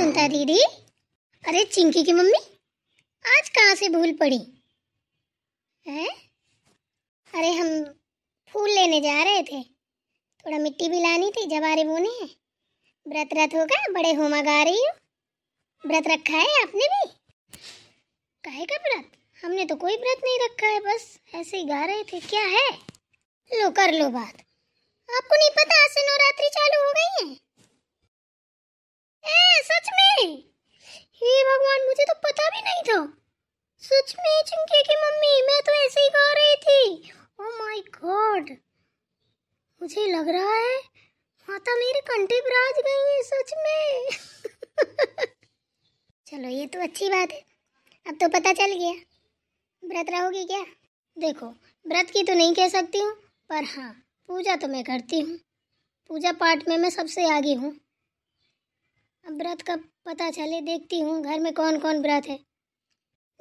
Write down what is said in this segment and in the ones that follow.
सुनता दीदी अरे चिंकी की मम्मी आज कहाँ से भूल पड़ी है अरे हम फूल लेने जा रहे थे थोड़ा मिट्टी भी लानी थी जब आ जवारे बोने हैं व्रत रथ हो बड़े होमा गा रही हो व्रत रखा है आपने भी काहे का व्रत हमने तो कोई व्रत नहीं रखा है बस ऐसे ही गा रहे थे क्या है लो कर लो बात आपको नहीं पता आज से नवरात्रि चालू हो गई है ए, सच में हे भगवान मुझे तो पता भी नहीं था सच में चिंके की मम्मी मैं तो ऐसे ही गा रही थी ओ माय गॉड मुझे लग रहा है माता मेरे कंठे पर आज गई है सच में चलो ये तो अच्छी बात है अब तो पता चल गया व्रत रहोगी क्या देखो व्रत की तो नहीं कह सकती हूँ पर हाँ पूजा तो मैं करती हूँ पूजा पाठ में मैं सबसे आगे हूँ अब व्रत का पता चले देखती हूँ घर में कौन कौन व्रत है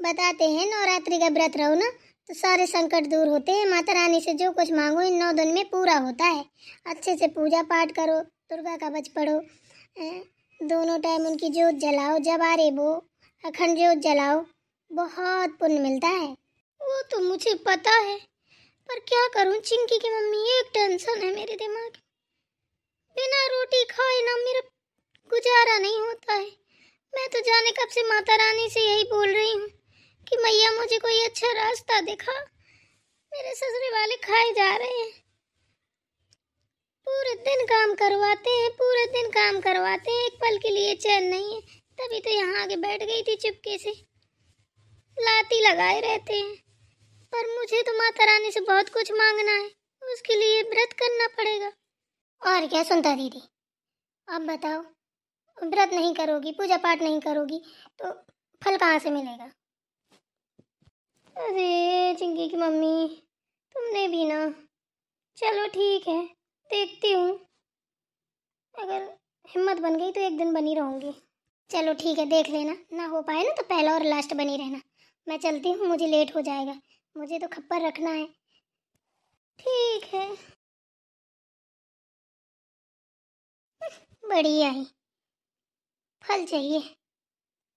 बताते हैं नवरात्रि का व्रत रहो ना तो सारे संकट दूर होते हैं माता रानी से जो कुछ मांगो इन नौ दिन में पूरा होता है अच्छे से पूजा पाठ करो दुर्गा कवच पढ़ो दोनों टाइम उनकी जोत जलाओ जबारे वो अखंड जोत जलाओ बहुत पुण्य मिलता है वो तो मुझे पता है पर क्या करूं चिंकी की मम्मी एक टेंशन है मेरे दिमाग बिना रोटी खाए ना मेरा गुजारा नहीं होता है मैं तो जाने कब से माता रानी से यही बोल रही हूँ कि मैया मुझे कोई अच्छा रास्ता दिखा मेरे ससुरे वाले खाए जा रहे हैं पूरे दिन काम करवाते हैं पूरे दिन काम करवाते हैं एक पल के लिए चैन नहीं है तभी तो यहाँ आगे बैठ गई थी चुपके से लाती लगाए रहते हैं पर मुझे तो माता रानी से बहुत कुछ मांगना है उसके लिए व्रत करना पड़ेगा और क्या सुनता दीदी अब बताओ व्रत नहीं करोगी पूजा पाठ नहीं करोगी तो फल कहाँ से मिलेगा अरे चिंकी की मम्मी तुमने भी ना चलो ठीक है देखती हूँ अगर हिम्मत बन गई तो एक दिन बनी रहूँगी चलो ठीक है देख लेना ना हो पाए ना तो पहला और लास्ट बनी रहना मैं चलती हूँ मुझे लेट हो जाएगा मुझे तो खप्पर रखना है ठीक है बढ़िया ही फल चाहिए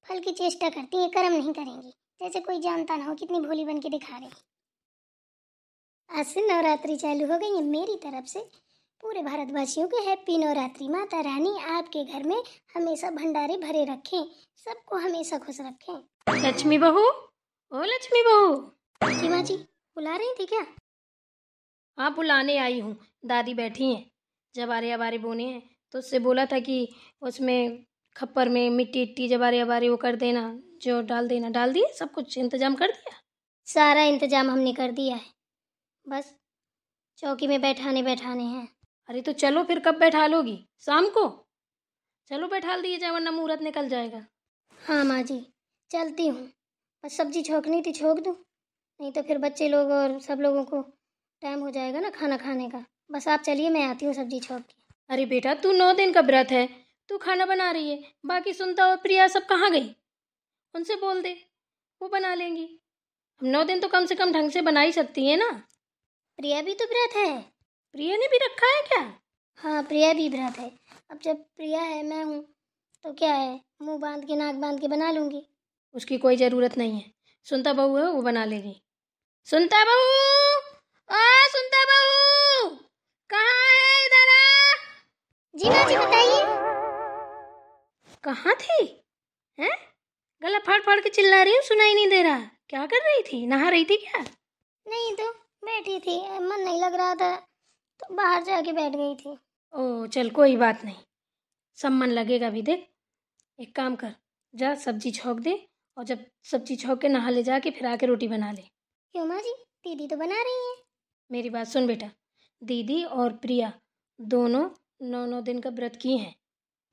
फल की चेष्टा करती है कर्म नहीं करेंगी जैसे कोई जानता ना हो कितनी भोली बन के दिखा रही आज से नवरात्रि चालू हो गई है मेरी तरफ से पूरे भारतवासियों के हैप्पी नवरात्रि माता रानी आपके घर में हमेशा भंडारे भरे रखें सबको हमेशा खुश रखें लक्ष्मी बहू ओ लक्ष्मी बहू जी माँ जी बुला रही थी क्या हाँ बुलाने आई हूँ दादी बैठी हैं जब आरे आवारे बोने हैं तो उससे बोला था कि उसमें खप्पर में मिट्टी इट्टी जबारे अबारे वो कर देना जो डाल देना डाल दिए सब कुछ इंतजाम कर दिया सारा इंतजाम हमने कर दिया है बस चौकी में बैठाने बैठाने हैं अरे तो चलो फिर कब बैठा लोगी शाम को चलो बैठा दिए जाए वरना मुहूर्त निकल जाएगा हाँ माँ जी चलती हूँ बस सब्जी छोंकनी थी छोंक दूँ नहीं तो फिर बच्चे लोग और सब लोगों को टाइम हो जाएगा ना खाना खाने का बस आप चलिए मैं आती हूँ सब्जी छोंक के अरे बेटा तू नौ दिन का व्रत है तू खाना बना रही है बाकी सुनता हो प्रिया सब कहाँ गई उनसे बोल दे वो बना लेंगी हम नौ दिन तो कम से कम ढंग से बना ही सकती है ना प्रिया भी तो व्रत है प्रिया ने भी रखा है क्या हाँ प्रिया भी व्रत है अब जब प्रिया है मैं हूँ तो क्या है मुंह बांध के नाक बांध के बना लूंगी उसकी कोई ज़रूरत नहीं है सुनता बहू है वो बना लेगी सुनता बहू आ सुनता बहू कहाँ है इधर जी माँ जी बताइए कहाँ थी हैं गला फाड़ फाड़ के चिल्ला रही हूँ सुनाई नहीं दे रहा क्या कर रही थी नहा रही थी क्या नहीं तो बैठी थी मन नहीं लग रहा था तो बाहर जाके बैठ गई थी ओ चल कोई बात नहीं सब मन लगेगा भी देख एक काम कर जा सब्जी छोंक दे और जब सब्जी छोंक के नहा ले जाके फिर आके रोटी बना ले क्यों माँ जी दीदी तो बना रही है मेरी बात सुन बेटा दीदी और प्रिया दोनों नौ नौ दिन का व्रत की हैं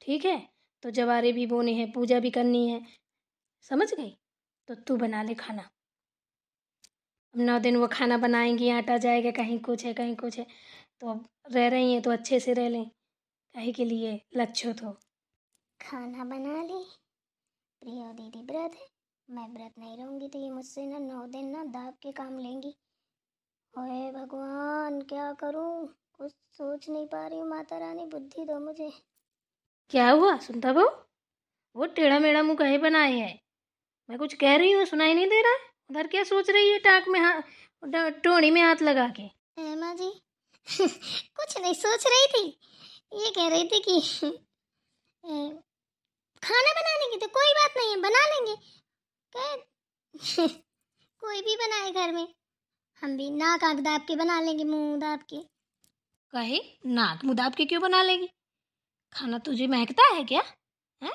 ठीक है तो जवारे भी बोने हैं पूजा भी करनी है समझ गई तो तू बना ले खाना अब नौ दिन वो खाना बनाएंगी आटा जाएगा कहीं कुछ है कहीं कुछ है तो अब रह रही हैं तो अच्छे से रह लें कहीं के लिए लच्छो तो खाना बना ली प्रियो दीदी व्रत है मैं व्रत नहीं रहूँगी तो ये मुझसे ना नौ दिन ना दाब के काम लेंगी ओए भगवान क्या करूँ कुछ सोच नहीं पा रही हूँ माता रानी बुद्धि दो मुझे क्या हुआ सुनता बहू वो टेढ़ा मेढ़ा मुँह कहे बनाए है मैं कुछ कह रही हूँ सुनाई नहीं दे रहा है उधर क्या सोच रही है टाक में हाथ टोड़ी में हाथ लगा के हेमा जी कुछ नहीं सोच रही थी ये कह रही थी कि खाना बनाने की तो कोई बात नहीं है बना लेंगे कोई भी बनाए घर में हम भी नाक आग दाब के बना लेंगे मुंह दाब के कहे नाक मुँह दाब के क्यों बना लेगी खाना तुझे महकता है क्या है?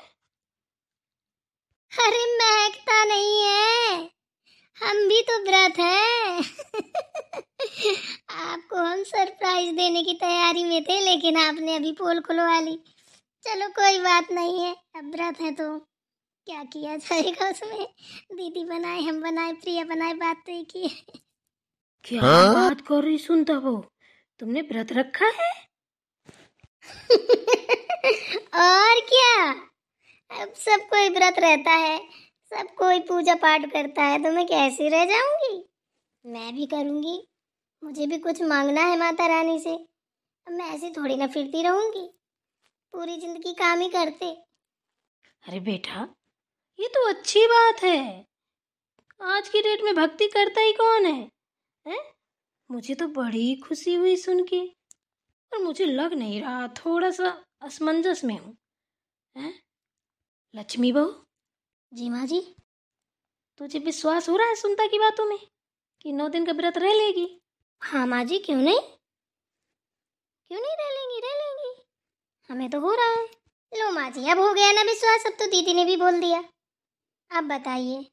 अरे महकता नहीं है हम भी तो व्रत हैं आपको हम सरप्राइज देने की तैयारी में थे लेकिन आपने अभी पोल खुलवा ली चलो कोई बात नहीं है अब व्रत है तो क्या किया जाएगा उसमें दीदी बनाए हम बनाए प्रिया बनाए बात तो एक ही क्या हाँ? बात कर रही सुनता वो तुमने व्रत रखा है और क्या अब सब कोई व्रत रहता है सब कोई पूजा पाठ करता है तो मैं कैसी रह जाऊंगी मैं भी करूंगी मुझे भी कुछ मांगना है माता रानी से अब मैं ऐसी थोड़ी ना फिरती रहूंगी पूरी जिंदगी काम ही करते अरे बेटा ये तो अच्छी बात है आज की डेट में भक्ति करता ही कौन है है? मुझे तो बड़ी खुशी हुई सुन के पर मुझे लग नहीं रहा थोड़ा सा असमंजस में हूँ लक्ष्मी बहू जी माँ जी तुझे विश्वास हो रहा है सुनता की बातों में कि नौ दिन का व्रत रह लेगी हाँ माँ जी क्यों नहीं क्यों नहीं रह लेंगी रह लेंगी हमें तो हो रहा है लो माँ जी अब हो गया ना विश्वास अब तो दीदी ने भी बोल दिया अब बताइए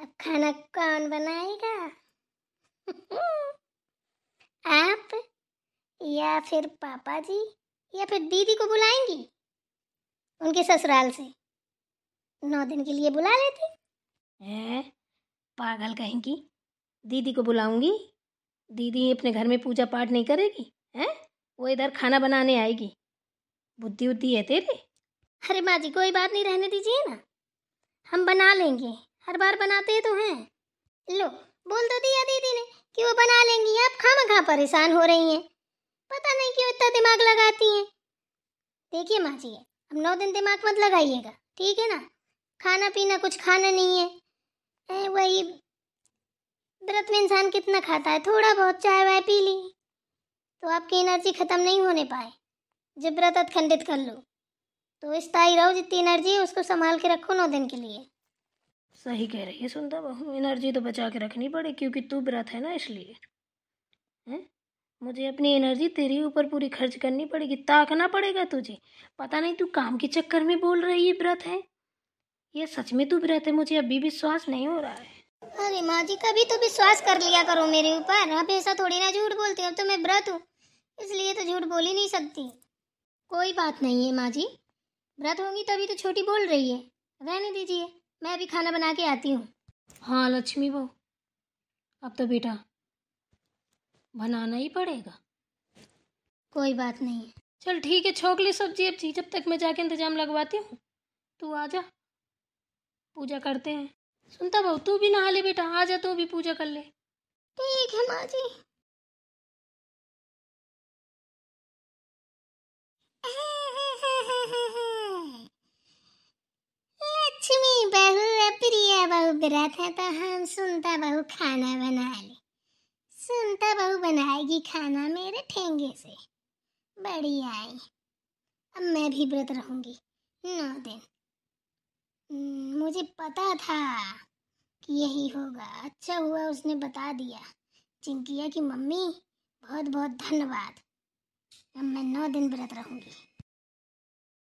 अब खाना कौन बनाएगा आप या फिर पापा जी या फिर दीदी को बुलाएंगी उनके ससुराल से नौ दिन के लिए बुला लेती है पागल कहेंगी दीदी को बुलाऊंगी दीदी अपने घर में पूजा पाठ नहीं करेगी हैं वो इधर खाना बनाने आएगी बुद्धि उद्धि है तेरे अरे माँ जी कोई बात नहीं रहने दीजिए ना हम बना लेंगे हर बार बनाते तो हैं लो बोल तो दिया दीदी ने कि वो बना लेंगी आप खाम खा परेशान हो रही हैं पता नहीं क्यों इतना दिमाग लगाती हैं देखिए माँ जी अब नौ दिन दिमाग मत लगाइएगा ठीक है ना खाना पीना कुछ खाना नहीं है ए, वही व्रत में इंसान कितना खाता है थोड़ा बहुत चाय वाय पी ली तो आपकी एनर्जी ख़त्म नहीं होने पाए जब व्रत अतखंडित कर लो तो स्थायी रहो जितनी एनर्जी है उसको संभाल के रखो नौ दिन के लिए सही कह रही है सुनता बहू एनर्जी तो बचा के रखनी पड़े क्योंकि तू व्रत है ना इसलिए हैं मुझे अपनी एनर्जी तेरे ऊपर पूरी खर्च करनी पड़ेगी ताकना पड़ेगा तुझे पता नहीं तू काम के चक्कर में बोल रही है व्रत है ये सच में तू व्रत है मुझे अभी विश्वास नहीं हो रहा है अरे माँ जी कभी तो विश्वास कर लिया करो मेरे ऊपर अब ऐसा थोड़ी ना झूठ बोलती अब तो मैं व्रत हूँ इसलिए तो झूठ बोल ही नहीं सकती कोई बात नहीं है माँ जी व्रत होंगी तभी तो छोटी बोल रही है रहने दीजिए मैं अभी खाना बना के आती हूँ हाँ लक्ष्मी बहू अब तो बेटा बनाना ही पड़ेगा कोई बात नहीं चल ठीक है छोकली सब्जी अब जब तक मैं जाके इंतजाम लगवाती हूँ तू आ जा पूजा करते हैं सुनता बहू तू भी नहा ले बेटा आ जा तू भी पूजा कर ले ठीक है माँ जी लक्ष्मी बहू प्रिया बहू व्रत है तो हम सुनता बहू खाना बना ले सुनता बहू बनाएगी खाना मेरे ठेंगे से बड़ी आई अब मैं भी व्रत रहूंगी नौ दिन हम्म, मुझे पता था कि यही होगा अच्छा हुआ उसने बता दिया चिंकिया की मम्मी बहुत बहुत धन्यवाद अब मैं नौ दिन व्रत रहूंगी